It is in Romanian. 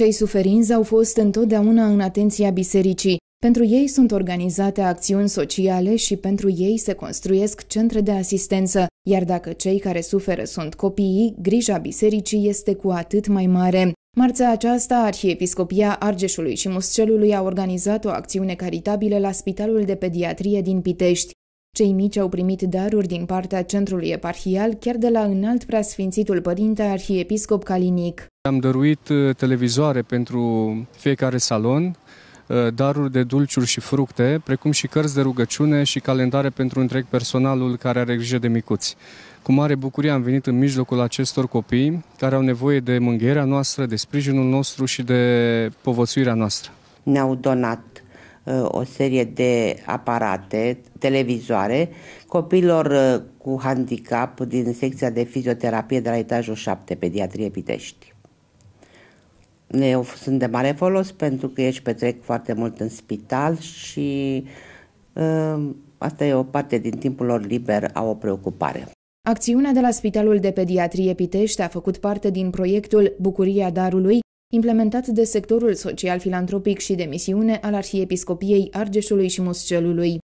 Cei suferinți au fost întotdeauna în atenția bisericii. Pentru ei sunt organizate acțiuni sociale și pentru ei se construiesc centre de asistență, iar dacă cei care suferă sunt copiii, grija bisericii este cu atât mai mare. Marțea aceasta, Arhiepiscopia Argeșului și Muscelului a organizat o acțiune caritabilă la Spitalul de Pediatrie din Pitești. Cei mici au primit daruri din partea centrului eparhial, chiar de la înalt preasfințitul părinte arhiepiscop Calinic. Am dăruit uh, televizoare pentru fiecare salon, uh, daruri de dulciuri și fructe, precum și cărți de rugăciune și calendare pentru întreg personalul care are grijă de micuți. Cu mare bucurie am venit în mijlocul acestor copii care au nevoie de mângâierea noastră, de sprijinul nostru și de povățuirea noastră. Ne-au donat uh, o serie de aparate, televizoare, copilor cu handicap din secția de fizioterapie de la etajul 7, Pediatrie Pitești ne sunt de mare folos pentru că ești petrec foarte mult în spital și uh, asta e o parte din timpul lor liber, au o preocupare. Acțiunea de la Spitalul de Pediatrie Pitești a făcut parte din proiectul Bucuria Darului, implementat de sectorul social-filantropic și de misiune al Arhiepiscopiei Argeșului și Muscelului.